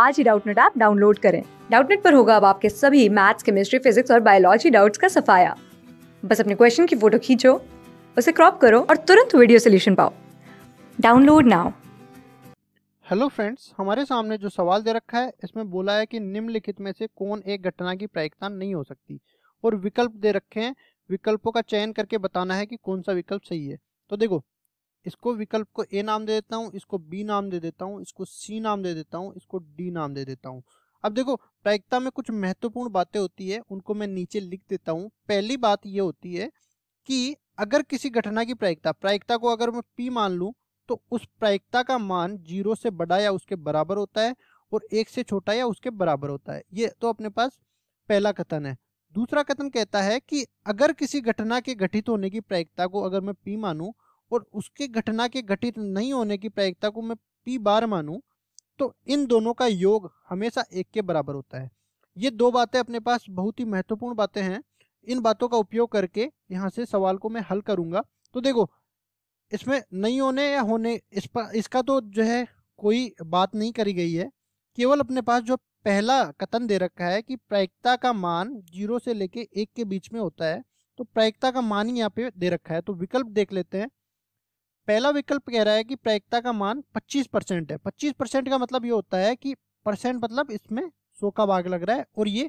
आज ही Doubtnut app download करें डाउटनेट पर होगा अब आपके सभी मैथ्स केमिस्ट्री फिजिक्स और बायोलॉजी डाउट्स का सफाया बस अपने क्वेश्चन की फोटो खींचो उसे क्रॉप करो और तुरंत वीडियो सोल्यूशन पाओ डाउनलोड नाउ हेलो फ्रेंड्स हमारे सामने जो सवाल दे रखा है इसमें बोला है कि निम्नलिखित में से कौन एक घटना की प्रायिकता नहीं हो सकती और विकल्प दे रखे हैं विकल्पों का चयन करके बताना है कि कौन सा विकल्प सही है तो देखो इसको विकल्प को ए नाम दे देता हूँ इसको बी नाम दे देता हूँ इसको सी नाम दे देता हूँ इसको डी नाम दे देता हूँ अब देखो प्रायिकता में कुछ महत्वपूर्ण बातें होती है उनको मैं नीचे लिख देता हूँ पहली बात ये होती है कि अगर किसी घटना की प्रायिकता प्रायिकता को अगर मैं पी मान लूँ तो उस प्रायिकता का मान जीरो से बड़ा या उसके बराबर होता है और एक से छोटा या उसके बराबर होता है ये तो अपने पास पहला कथन है दूसरा कथन कहता है कि अगर किसी घटना के घटित होने की प्रायिकता को अगर मैं पी मानूँ और उसके घटना के घटित नहीं होने की प्रायिकता को मैं पी बार मानूं तो इन दोनों का योग हमेशा एक के बराबर होता है ये दो बातें अपने पास बहुत ही महत्वपूर्ण बातें हैं इन बातों का उपयोग करके यहाँ से सवाल को मैं हल करूंगा तो देखो इसमें नहीं होने या होने इस पर इसका तो जो है कोई बात नहीं करी गई है केवल अपने पास जो पहला कथन दे रखा है कि प्रायिकता का मान जीरो से लेके एक के बीच में होता है तो प्रायिकता का मान ही यहाँ पे दे रखा है तो विकल्प देख लेते हैं पहला विकल्प कह रहा है कि प्रायिकता का मान 25 परसेंट है 25 परसेंट का मतलब ये होता है कि परसेंट मतलब इसमें सो का भाग लग रहा है और ये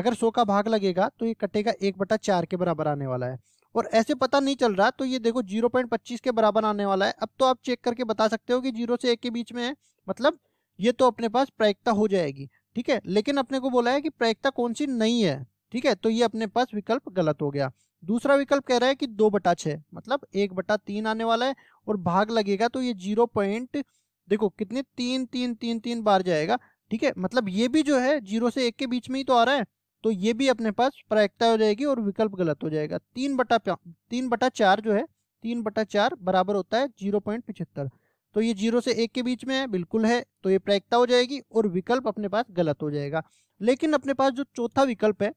अगर सौ का भाग लगेगा तो ये कटेगा एक बटा चार के बराबर आने वाला है और ऐसे पता नहीं चल रहा तो ये देखो जीरो पॉइंट पच्चीस के बराबर आने वाला है अब तो आप चेक करके बता सकते हो कि जीरो से एक के बीच में है मतलब ये तो अपने पास प्रायिकता हो जाएगी ठीक है लेकिन अपने को बोला है कि प्रायिकता कौन सी नहीं है ठीक है तो ये अपने पास विकल्प गलत हो गया दूसरा विकल्प कह रहा है कि दो बटा छः मतलब एक बटा तीन आने वाला है और भाग लगेगा तो ये जीरो पॉइंट देखो कितने तीन तीन तीन तीन बार जाएगा ठीक है मतलब ये भी जो है जीरो से एक के बीच में ही तो आ रहा है तो ये भी अपने पास प्रायिकता हो जाएगी और विकल्प गलत हो जाएगा तीन बटा तीन बटा चार जो है तीन बटा चार बराबर होता है जीरो पॉइंट पिछहत्तर तो ये जीरो से एक के बीच में है बिल्कुल है तो ये प्रायिकता हो जाएगी और विकल्प अपने पास गलत हो जाएगा लेकिन अपने पास जो चौथा विकल्प है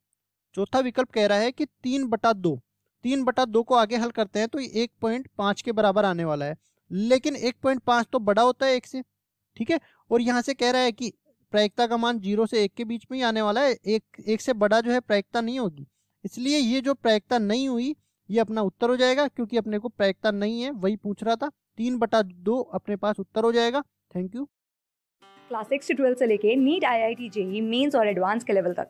चौथा विकल्प कह रहा है कि तीन बटा दो तीन बटा दो को आगे हल करते हैं तो एक पॉइंट पांच के बराबर आने वाला है लेकिन एक पॉइंट पांच तो बड़ा होता है एक से ठीक है और यहाँ से कह रहा है कि प्रायिकता का मान जीरो से एक के बीच में ही आने वाला है एक एक से बड़ा जो है प्रायिकता नहीं होगी इसलिए ये जो प्रायिकता नहीं हुई ये अपना उत्तर हो जाएगा क्योंकि अपने को प्रायिकता नहीं है वही पूछ रहा था तीन बटा दो अपने पास उत्तर हो जाएगा थैंक यू क्लास सिक्स से से लेके NEET I I T JEE mains और एडवांस के लेवल तक